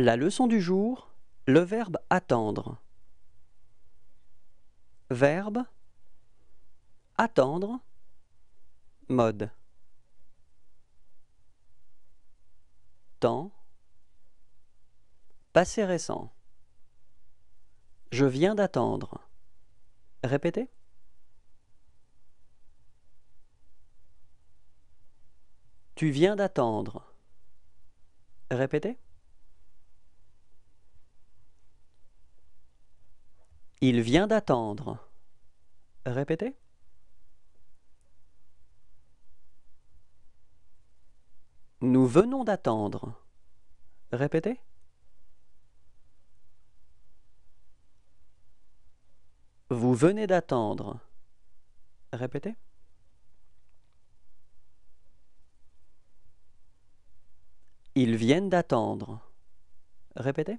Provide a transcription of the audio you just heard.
La leçon du jour, le verbe attendre. Verbe attendre mode temps passé récent Je viens d'attendre. Répétez. Tu viens d'attendre. Répétez. Il vient d'attendre. Répétez. Nous venons d'attendre. Répétez. Vous venez d'attendre. Répétez. Ils viennent d'attendre. Répétez.